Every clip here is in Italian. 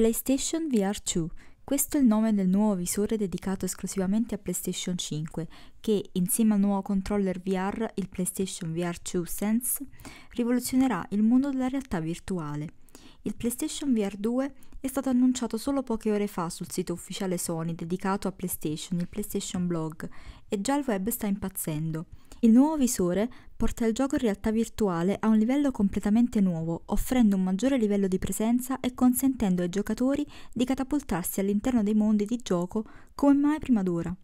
PlayStation VR 2. Questo è il nome del nuovo visore dedicato esclusivamente a PlayStation 5, che insieme al nuovo controller VR, il PlayStation VR 2 Sense, rivoluzionerà il mondo della realtà virtuale. Il PlayStation VR 2 è stato annunciato solo poche ore fa sul sito ufficiale Sony dedicato a PlayStation, il PlayStation Blog, e già il web sta impazzendo. Il nuovo visore porta il gioco in realtà virtuale a un livello completamente nuovo, offrendo un maggiore livello di presenza e consentendo ai giocatori di catapultarsi all'interno dei mondi di gioco come mai prima d'ora.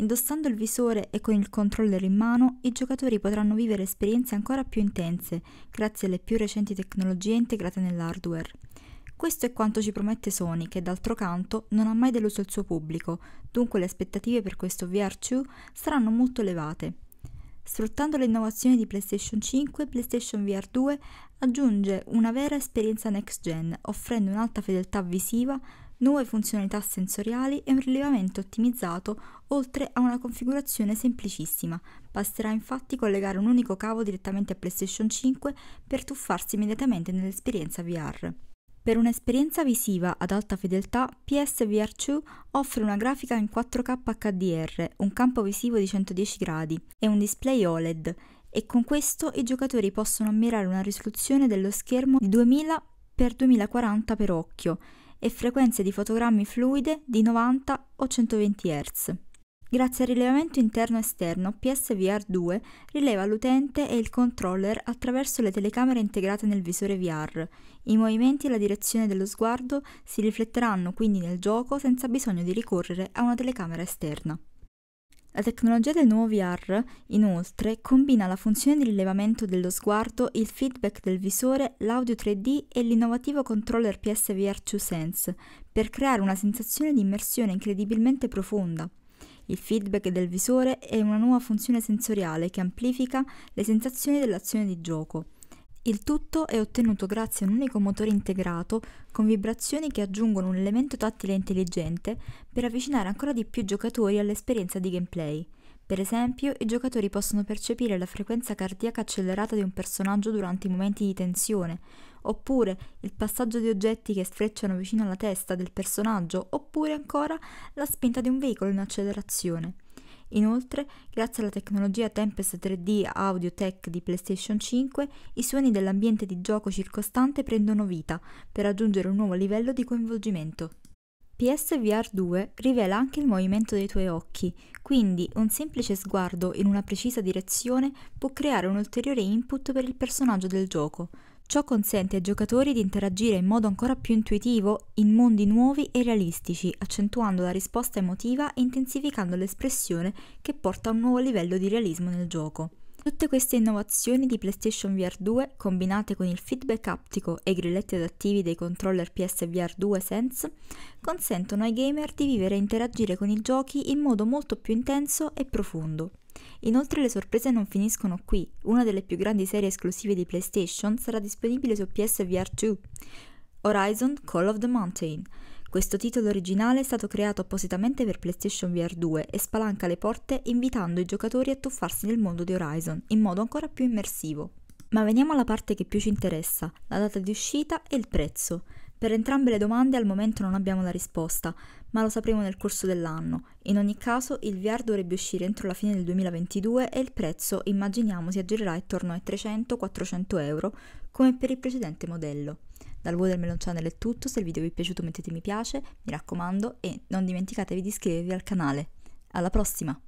Indossando il visore e con il controller in mano, i giocatori potranno vivere esperienze ancora più intense grazie alle più recenti tecnologie integrate nell'hardware. Questo è quanto ci promette Sony, che d'altro canto non ha mai deluso il suo pubblico, dunque le aspettative per questo VR2 saranno molto elevate. Sfruttando le innovazioni di PlayStation 5, PlayStation VR 2 aggiunge una vera esperienza next gen, offrendo un'alta fedeltà visiva nuove funzionalità sensoriali e un rilevamento ottimizzato oltre a una configurazione semplicissima. Basterà infatti collegare un unico cavo direttamente a PlayStation 5 per tuffarsi immediatamente nell'esperienza VR. Per un'esperienza visiva ad alta fedeltà, PSVR2 offre una grafica in 4K HDR, un campo visivo di 110 gradi e un display OLED e con questo i giocatori possono ammirare una risoluzione dello schermo di 2000 x 2040 per occhio e frequenze di fotogrammi fluide di 90 o 120 Hz. Grazie al rilevamento interno e esterno, PSVR2 rileva l'utente e il controller attraverso le telecamere integrate nel visore VR. I movimenti e la direzione dello sguardo si rifletteranno quindi nel gioco senza bisogno di ricorrere a una telecamera esterna. La tecnologia del nuovo VR, inoltre, combina la funzione di rilevamento dello sguardo, il feedback del visore, l'audio 3D e l'innovativo controller PSVR 2 Sense per creare una sensazione di immersione incredibilmente profonda. Il feedback del visore è una nuova funzione sensoriale che amplifica le sensazioni dell'azione di gioco. Il tutto è ottenuto grazie a un unico motore integrato con vibrazioni che aggiungono un elemento tattile intelligente per avvicinare ancora di più i giocatori all'esperienza di gameplay. Per esempio, i giocatori possono percepire la frequenza cardiaca accelerata di un personaggio durante i momenti di tensione, oppure il passaggio di oggetti che sfrecciano vicino alla testa del personaggio, oppure ancora la spinta di un veicolo in accelerazione. Inoltre, grazie alla tecnologia Tempest 3D Audio Tech di PlayStation 5, i suoni dell'ambiente di gioco circostante prendono vita per raggiungere un nuovo livello di coinvolgimento. PSVR 2 rivela anche il movimento dei tuoi occhi, quindi un semplice sguardo in una precisa direzione può creare un ulteriore input per il personaggio del gioco. Ciò consente ai giocatori di interagire in modo ancora più intuitivo in mondi nuovi e realistici, accentuando la risposta emotiva e intensificando l'espressione che porta a un nuovo livello di realismo nel gioco. Tutte queste innovazioni di PlayStation VR 2, combinate con il feedback aptico e i grilletti adattivi dei controller PSVR 2 Sense, consentono ai gamer di vivere e interagire con i giochi in modo molto più intenso e profondo. Inoltre le sorprese non finiscono qui, una delle più grandi serie esclusive di PlayStation sarà disponibile su PSVR 2, Horizon Call of the Mountain, questo titolo originale è stato creato appositamente per PlayStation VR 2 e spalanca le porte invitando i giocatori a tuffarsi nel mondo di Horizon in modo ancora più immersivo. Ma veniamo alla parte che più ci interessa, la data di uscita e il prezzo. Per entrambe le domande al momento non abbiamo la risposta, ma lo sapremo nel corso dell'anno. In ogni caso, il VR dovrebbe uscire entro la fine del 2022 e il prezzo, immaginiamo, si aggirerà intorno ai 300-400 euro, come per il precedente modello. Dal Vodo del Melon è tutto, se il video vi è piaciuto mettete mi piace, mi raccomando, e non dimenticatevi di iscrivervi al canale. Alla prossima!